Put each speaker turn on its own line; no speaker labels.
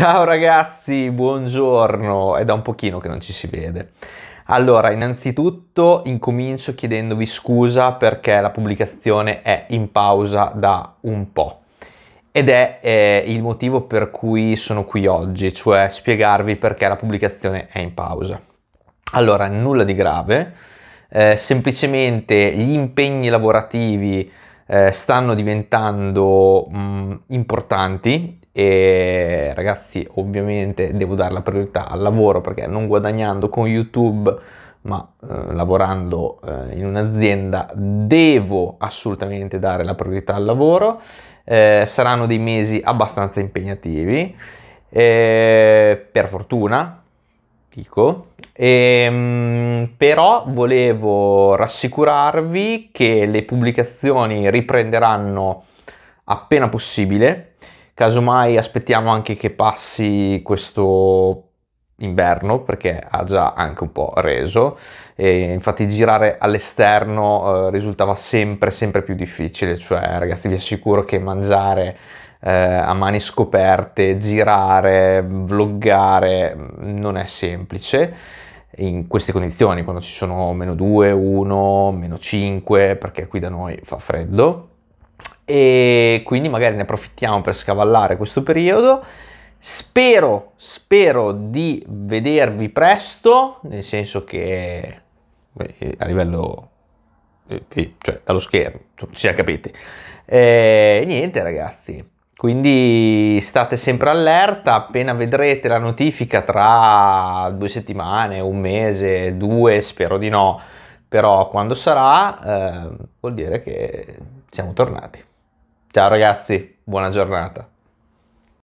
Ciao ragazzi, buongiorno, è da un pochino che non ci si vede. Allora, innanzitutto incomincio chiedendovi scusa perché la pubblicazione è in pausa da un po' ed è eh, il motivo per cui sono qui oggi, cioè spiegarvi perché la pubblicazione è in pausa. Allora, nulla di grave, eh, semplicemente gli impegni lavorativi eh, stanno diventando mh, mm, importanti e ragazzi ovviamente devo dare la priorità al lavoro perché non guadagnando con YouTube ma eh, lavorando eh, in un'azienda devo assolutamente dare la priorità al lavoro. Eh, saranno dei mesi abbastanza impegnativi, eh, per fortuna, dico, e, ehm, però volevo rassicurarvi che le pubblicazioni riprenderanno appena possibile casomai aspettiamo anche che passi questo inverno perché ha già anche un po' reso e infatti girare all'esterno eh, risultava sempre sempre più difficile cioè ragazzi vi assicuro che mangiare eh, a mani scoperte girare vloggare mm, non è semplice in queste condizioni quando ci sono meno 2 1 meno 5 perché qui da noi fa freddo e quindi magari ne approfittiamo per scavallare questo periodo. Spero, spero di vedervi presto, nel senso che a livello, eh, cioè dallo schermo, ci la capiti. E, eh, niente ragazzi, quindi state sempre allerta, appena vedrete la notifica tra due settimane, un mese, due, spero di no, però quando sarà eh, vuol dire che siamo tornati. Ciao ragazzi, buona giornata.